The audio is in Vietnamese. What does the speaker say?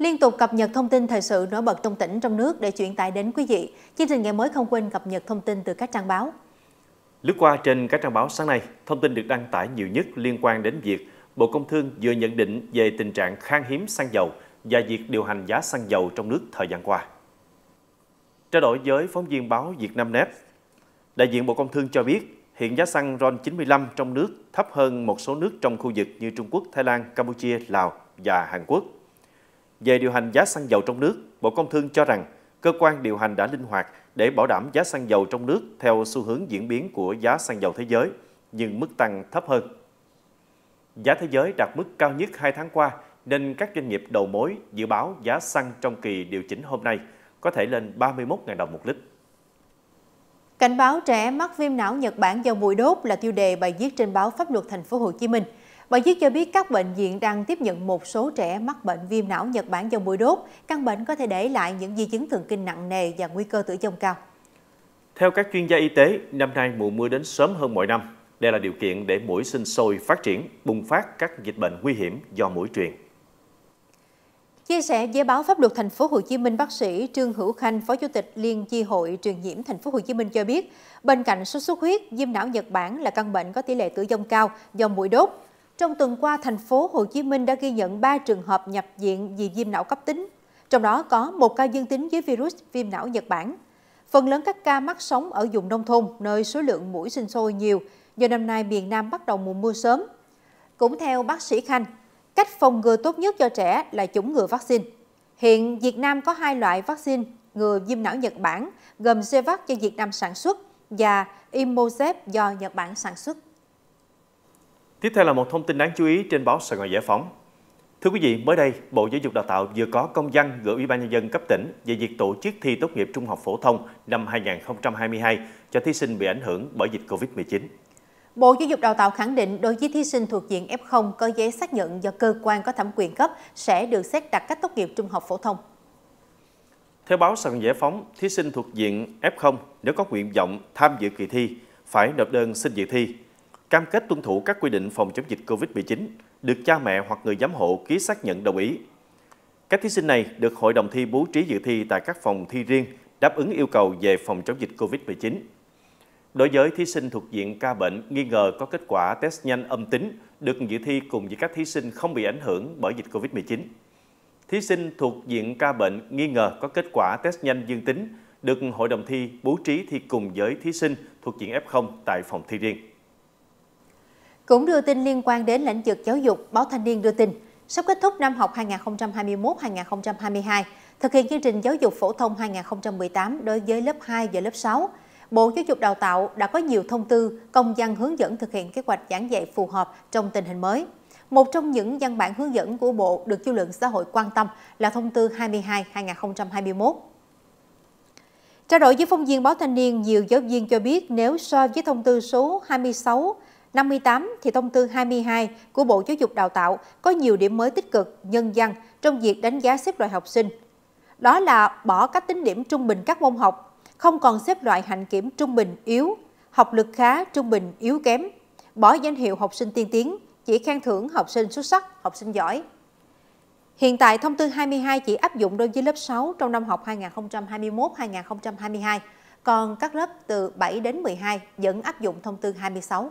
Liên tục cập nhật thông tin thời sự nổi bật trong tỉnh trong nước để chuyển tải đến quý vị. Chương trình ngày mới không quên cập nhật thông tin từ các trang báo. Lướt qua trên các trang báo sáng nay, thông tin được đăng tải nhiều nhất liên quan đến việc Bộ Công Thương vừa nhận định về tình trạng khan hiếm xăng dầu và việc điều hành giá xăng dầu trong nước thời gian qua. Trao đổi với phóng viên báo Việt Nam Net, đại diện Bộ Công Thương cho biết hiện giá xăng RON 95 trong nước thấp hơn một số nước trong khu vực như Trung Quốc, Thái Lan, Campuchia, Lào và Hàn Quốc – về điều hành giá xăng dầu trong nước, Bộ Công Thương cho rằng cơ quan điều hành đã linh hoạt để bảo đảm giá xăng dầu trong nước theo xu hướng diễn biến của giá xăng dầu thế giới, nhưng mức tăng thấp hơn. Giá thế giới đạt mức cao nhất 2 tháng qua nên các doanh nghiệp đầu mối dự báo giá xăng trong kỳ điều chỉnh hôm nay có thể lên 31.000 đồng một lít. Cảnh báo trẻ mắc viêm não Nhật Bản do bụi đốt là tiêu đề bài viết trên báo Pháp luật Thành phố Hồ Chí Minh. Bệnh viện cho biết các bệnh viện đang tiếp nhận một số trẻ mắc bệnh viêm não Nhật Bản do mũi đốt. Căn bệnh có thể để lại những di chứng thần kinh nặng nề và nguy cơ tử vong cao. Theo các chuyên gia y tế, năm nay mùa mưa đến sớm hơn mọi năm. Đây là điều kiện để mũi sinh sôi phát triển, bùng phát các dịch bệnh nguy hiểm do mũi truyền. Chia sẻ với báo Pháp luật Thành phố Hồ Chí Minh, bác sĩ Trương Hữu Khanh, Phó Chủ tịch Liên chi hội truyền nhiễm Thành phố Hồ Chí Minh cho biết, bên cạnh sốt xuất huyết, viêm não Nhật Bản là căn bệnh có tỷ lệ tử vong cao do mũi đốt. Trong tuần qua, thành phố Hồ Chí Minh đã ghi nhận 3 trường hợp nhập viện vì viêm não cấp tính, trong đó có một ca dương tính với virus viêm não Nhật Bản. Phần lớn các ca mắc sống ở vùng nông thôn, nơi số lượng mũi sinh sôi nhiều, do năm nay miền Nam bắt đầu mùa mưa sớm. Cũng theo bác sĩ Khanh, cách phòng ngừa tốt nhất cho trẻ là chủng ngừa vaccine. Hiện Việt Nam có hai loại vaccine ngừa viêm não Nhật Bản, gồm Zevac do Việt Nam sản xuất và Imozep do Nhật Bản sản xuất. Tiếp theo là một thông tin đáng chú ý trên báo Sài Gòn Giải Phóng. Thưa quý vị, mới đây, Bộ Giáo dục Đào tạo vừa có công văn gửi Ủy ban nhân dân cấp tỉnh về việc tổ chức thi tốt nghiệp trung học phổ thông năm 2022 cho thí sinh bị ảnh hưởng bởi dịch Covid-19. Bộ Giáo dục Đào tạo khẳng định đối với thí sinh thuộc diện F0 có giấy xác nhận do cơ quan có thẩm quyền cấp sẽ được xét đặt cách tốt nghiệp trung học phổ thông. Theo báo Sài Gòn Giải Phóng, thí sinh thuộc diện F0 nếu có nguyện vọng tham dự kỳ thi phải nộp đơn xin dự thi cam kết tuân thủ các quy định phòng chống dịch COVID-19 được cha mẹ hoặc người giám hộ ký xác nhận đồng ý. Các thí sinh này được hội đồng thi bố trí dự thi tại các phòng thi riêng đáp ứng yêu cầu về phòng chống dịch COVID-19. Đối với thí sinh thuộc diện ca bệnh nghi ngờ có kết quả test nhanh âm tính được dự thi cùng với các thí sinh không bị ảnh hưởng bởi dịch COVID-19. Thí sinh thuộc diện ca bệnh nghi ngờ có kết quả test nhanh dương tính được hội đồng thi bố trí thi cùng với thí sinh thuộc diện F0 tại phòng thi riêng. Cũng đưa tin liên quan đến lĩnh vực giáo dục, báo Thanh niên đưa tin, sắp kết thúc năm học 2021-2022, thực hiện chương trình giáo dục phổ thông 2018 đối với lớp 2 và lớp 6. Bộ Giáo dục Đào tạo đã có nhiều thông tư, công văn hướng dẫn thực hiện kế hoạch giảng dạy phù hợp trong tình hình mới. Một trong những văn bản hướng dẫn của Bộ được dư luận xã hội quan tâm là thông tư 22-2021. Trao đổi với phóng viên báo Thanh niên, nhiều giáo viên cho biết nếu so với thông tư số 26 58 thì thông tư 22 của Bộ Giáo dục Đào tạo có nhiều điểm mới tích cực, nhân văn trong việc đánh giá xếp loại học sinh. Đó là bỏ cách tính điểm trung bình các môn học, không còn xếp loại hạnh kiểm trung bình yếu, học lực khá trung bình yếu kém, bỏ danh hiệu học sinh tiên tiến, chỉ khen thưởng học sinh xuất sắc, học sinh giỏi. Hiện tại, thông tư 22 chỉ áp dụng đối với lớp 6 trong năm học 2021-2022, còn các lớp từ 7 đến 12 vẫn áp dụng thông tư 26.